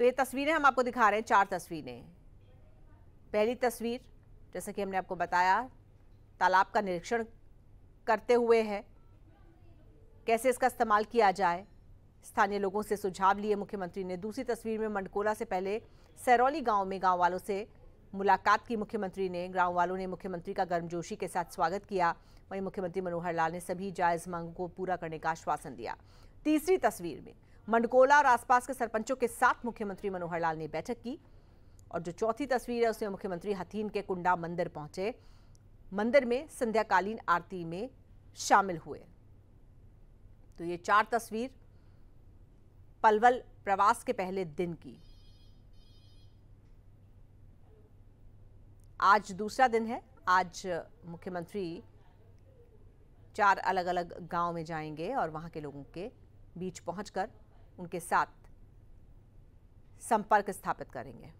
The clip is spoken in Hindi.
तो ये तस्वीरें हम आपको दिखा रहे हैं चार तस्वीरें पहली तस्वीर जैसा कि हमने आपको बताया तालाब का निरीक्षण करते हुए है कैसे इसका इस्तेमाल किया जाए स्थानीय लोगों से सुझाव लिए मुख्यमंत्री ने दूसरी तस्वीर में मंडकोला से पहले सैरौली गांव में गांव वालों से मुलाकात की मुख्यमंत्री ने गांव वालों ने मुख्यमंत्री का गर्मजोशी के साथ स्वागत किया वहीं मुख्यमंत्री मनोहर लाल ने सभी जायज़ मांगों को पूरा करने का आश्वासन दिया तीसरी तस्वीर में मंडकोला और आसपास के सरपंचों के साथ मुख्यमंत्री मनोहर लाल ने बैठक की और जो चौथी तस्वीर है उसमें मुख्यमंत्री हथीन के कुंडा मंदिर पहुंचे मंदिर में संध्याकालीन आरती में शामिल हुए तो ये चार तस्वीर पलवल प्रवास के पहले दिन की आज दूसरा दिन है आज मुख्यमंत्री चार अलग अलग गांव में जाएंगे और वहां के लोगों के बीच पहुंचकर उनके साथ संपर्क स्थापित करेंगे